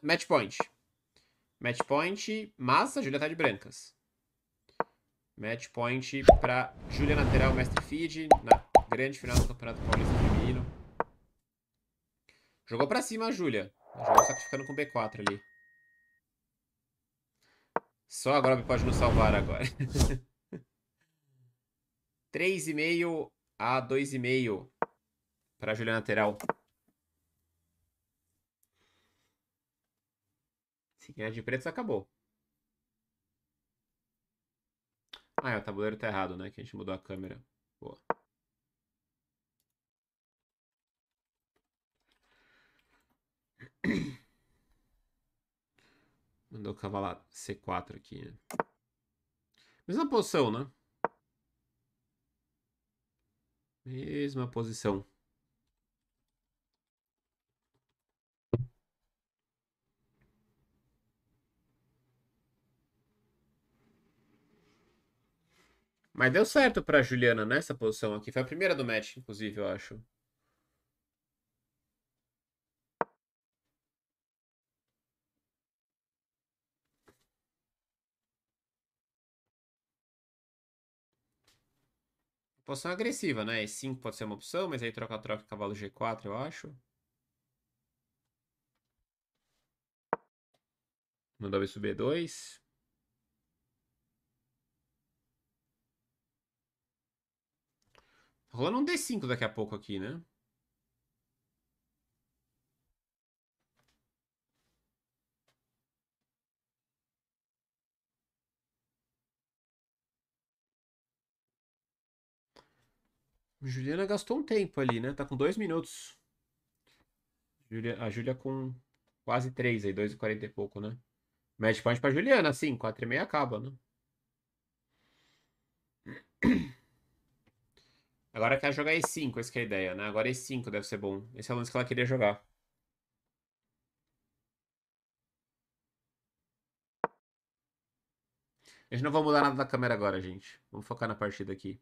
Match point. Match point, mas a Júlia tá de brancas. Match point pra Júlia Lateral Mestre Feed na grande final do Campeonato Paulista Feminino. Jogou pra cima a Júlia. Jogou sacrificando com B4 ali. Só agora me pode nos salvar agora. 3,5 a 2,5 para Julia lateral. Seguindo de pretos, acabou. Ah, é, o tabuleiro tá errado, né? Que a gente mudou a câmera. Boa. Mandou cavalar C4 aqui. Né? Mesma posição, né? Mesma posição. Mas deu certo pra Juliana nessa né, posição aqui. Foi a primeira do match, inclusive, eu acho. Posição agressiva, né? E5 pode ser uma opção, mas aí troca-troca cavalo G4, eu acho. Mandou B subir 2. Tá rolando um D5 daqui a pouco aqui, né? Juliana gastou um tempo ali, né? Tá com dois minutos. a Júlia com quase três aí, dois e quarenta e pouco, né? Match point pra Juliana, sim. Quatro e meia acaba, né? Agora quer jogar E5, essa é a ideia, né? Agora E5 deve ser bom. Esse é o lance que ela queria jogar. A gente não vai mudar nada da câmera agora, gente. Vamos focar na partida aqui.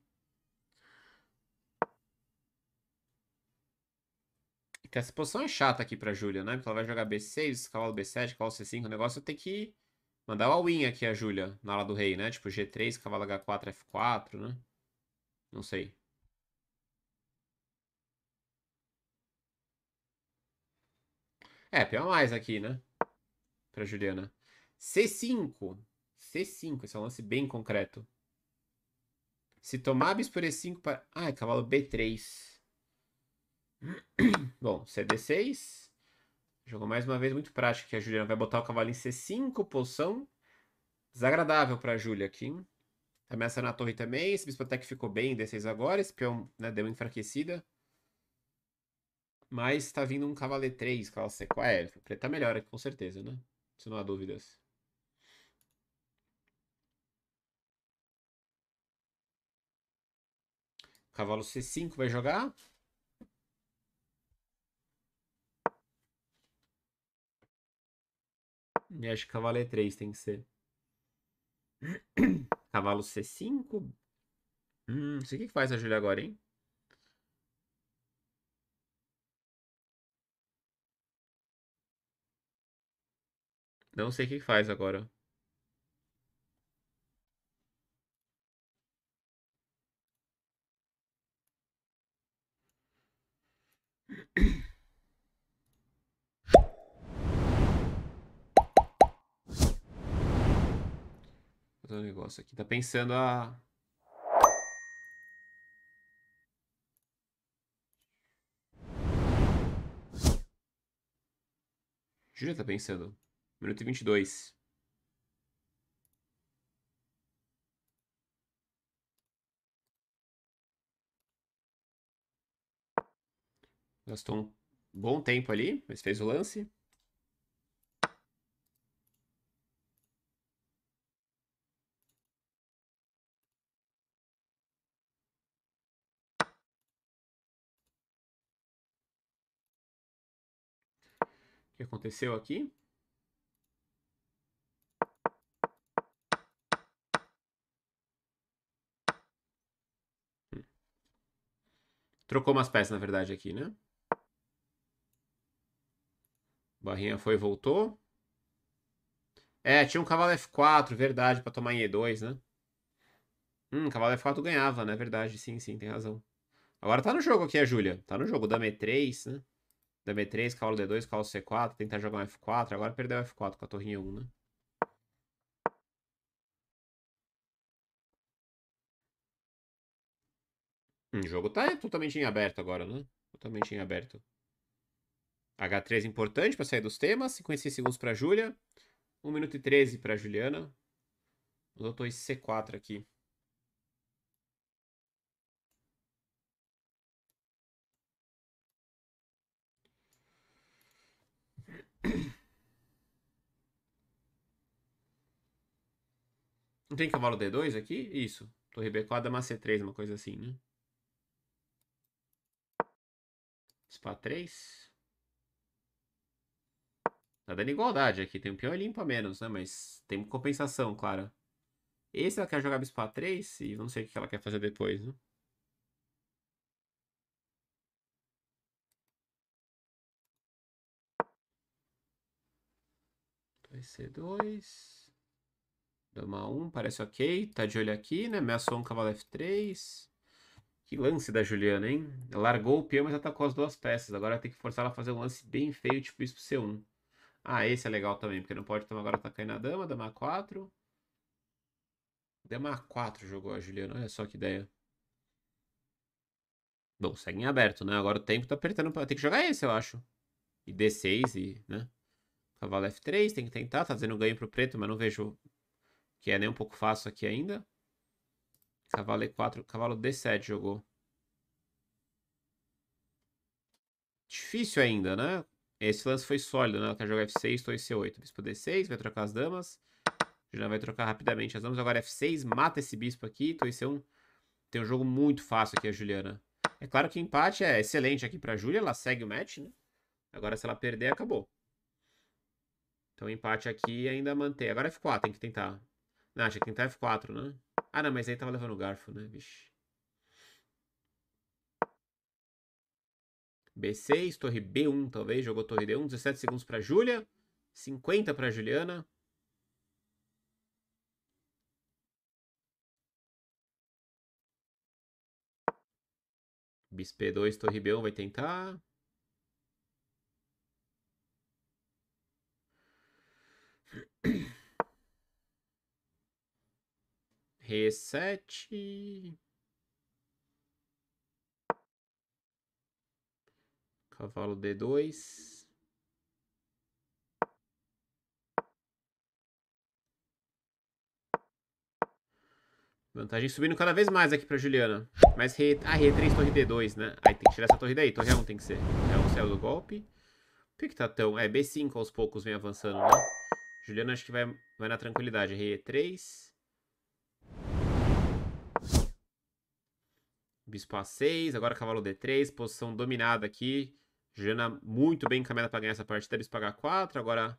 Que essa posição é chata aqui pra Júlia, né? Porque ela vai jogar B6, cavalo B7, cavalo C5. O negócio é ter que mandar o all-in aqui a Júlia, na ala do rei, né? Tipo G3, cavalo H4, F4, né? Não sei. É, tem uma mais aqui, né? Pra Juliana. C5. C5, esse é um lance bem concreto. Se tomar bis por E5 para... Ah, é cavalo B3. Bom, CD6. Jogou mais uma vez muito prático, que a Juliana vai botar o cavalo em C5, poção. desagradável pra a Júlia aqui. Ameaça na torre também, esse bispo até que ficou bem em D6 agora, esse peão né, deu uma enfraquecida. Mas tá vindo um Cavaleiro 3, classe C4. É, preta tá melhor aqui, com certeza, né? Se não há dúvidas. Cavalo C5 vai jogar. E acho que cavalo E3 tem que ser. Cavalo C5. Hum, não sei o que faz a Júlia agora, hein? Não sei o que faz agora. Fazer um negócio aqui. Tá pensando a. Júlia tá pensando. Minuto e 22. Gastou um bom tempo ali, mas fez o lance. O que aconteceu aqui? Trocou umas peças, na verdade, aqui, né? Barrinha foi e voltou. É, tinha um cavalo F4, verdade, pra tomar em E2, né? Hum, cavalo F4 ganhava, né? Verdade, sim, sim, tem razão. Agora tá no jogo aqui a Júlia. Tá no jogo. Dama E3, né? Dama E3, cavalo D2, cavalo C4. Tentar jogar um F4. Agora perdeu o F4 com a torrinha 1, né? O hum, jogo tá totalmente em aberto agora, né? Totalmente em aberto. H3 importante para sair dos temas. 56 segundos para Júlia. 1 minuto e 13 para Juliana. Lotou C4 aqui. Não tem cavalo D2 aqui? Isso. Torre B4, dama C3, uma coisa assim, né? Spa 3. Tá dando igualdade aqui. Tem um peão e a menos, né? Mas tem compensação, claro. Esse ela quer jogar Bispa 3 e não sei o que ela quer fazer depois, né? C2. Dama 1, parece ok. Tá de olho aqui, né? Me assou um cavalo F3. Que lance da Juliana, hein? Largou o peão, mas atacou as duas peças. Agora tem que forçar ela a fazer um lance bem feio, tipo isso pro C1. Ah, esse é legal também, porque não pode tomar agora atacar na dama, dama 4. Dama 4 jogou a Juliana, olha só que ideia. Bom, segue em aberto, né? Agora o tempo tá apertando pra... Tem que jogar esse, eu acho. E D6 e, né? Cavalo F3, tem que tentar. Tá fazendo ganho pro preto, mas não vejo que é nem um pouco fácil aqui ainda. Cavalo E4, cavalo D7 jogou. Difícil ainda, né? Esse lance foi sólido, né? Ela quer jogar F6, torre C8. Bispo D6, vai trocar as damas. Juliana vai trocar rapidamente as damas. Agora F6, mata esse bispo aqui. Torre C1. Tem um jogo muito fácil aqui a Juliana. É claro que empate é excelente aqui pra Júlia. Ela segue o match, né? Agora se ela perder, acabou. Então empate aqui é ainda mantém. Agora é F4, tem que tentar. Não, tinha que tentar F4, né? Ah, não, mas aí tava levando o garfo, né? Vixe. B6, torre B1, talvez. Jogou torre D1. 17 segundos pra Júlia. 50 pra Juliana. Bispo 2 torre B1 vai tentar. Reset. Cavalo D2. Vantagem subindo cada vez mais aqui pra Juliana. Mas re... Ah, re3, torre D2, né? Aí tem que tirar essa torre daí. Torre A1 tem que ser. É o céu do golpe. Por que, que tá tão... É, B5 aos poucos vem avançando, né? Juliana acho que vai, vai na tranquilidade. Re3. Bispo A6, agora cavalo D3, posição dominada aqui. Jana muito bem encaminhada para ganhar essa partida. Bispo H4, agora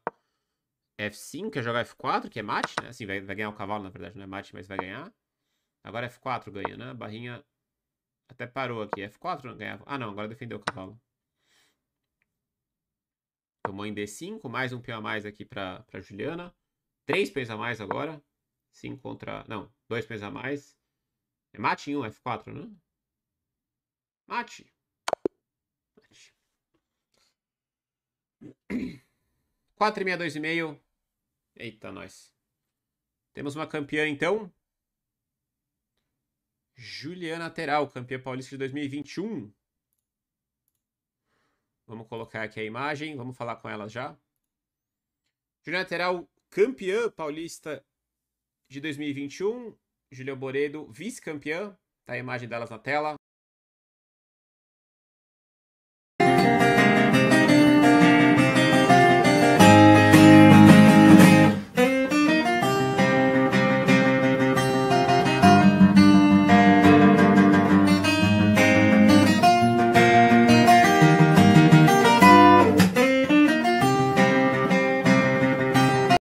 F5, quer jogar F4, que é mate, né? Assim, vai, vai ganhar o cavalo, na verdade, não é mate, mas vai ganhar. Agora F4 ganha, né? Barrinha até parou aqui. F4 não ganhava. Ah, não, agora defendeu o cavalo. Tomou em D5, mais um peão a mais aqui pra Juliana. Três peões a mais agora. 5 contra... Não, dois peões a mais. É mate em 1, um, F4, né? Ati. Ati. 4,62,5. Eita, nós. Temos uma campeã, então. Juliana Teral, campeã paulista de 2021. Vamos colocar aqui a imagem, vamos falar com ela já. Juliana Teral, campeã paulista de 2021. Julia Boredo, vice-campeã. Tá a imagem delas na tela.